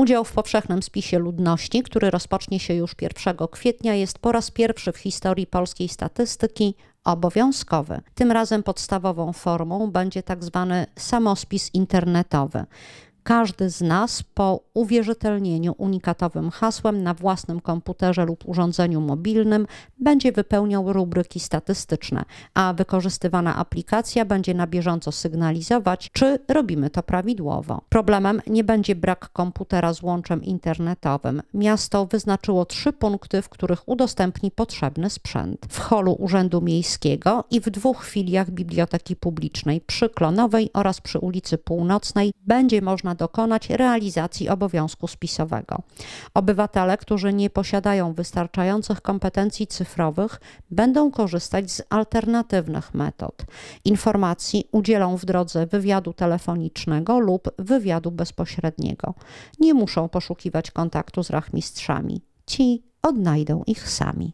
Udział w powszechnym spisie ludności, który rozpocznie się już 1 kwietnia, jest po raz pierwszy w historii polskiej statystyki obowiązkowy. Tym razem podstawową formą będzie tak zwany samospis internetowy każdy z nas po uwierzytelnieniu unikatowym hasłem na własnym komputerze lub urządzeniu mobilnym będzie wypełniał rubryki statystyczne, a wykorzystywana aplikacja będzie na bieżąco sygnalizować, czy robimy to prawidłowo. Problemem nie będzie brak komputera z łączem internetowym. Miasto wyznaczyło trzy punkty, w których udostępni potrzebny sprzęt. W holu Urzędu Miejskiego i w dwóch filiach Biblioteki Publicznej przy Klonowej oraz przy ulicy Północnej będzie można można dokonać realizacji obowiązku spisowego. Obywatele, którzy nie posiadają wystarczających kompetencji cyfrowych, będą korzystać z alternatywnych metod. Informacji udzielą w drodze wywiadu telefonicznego lub wywiadu bezpośredniego. Nie muszą poszukiwać kontaktu z rachmistrzami. Ci odnajdą ich sami.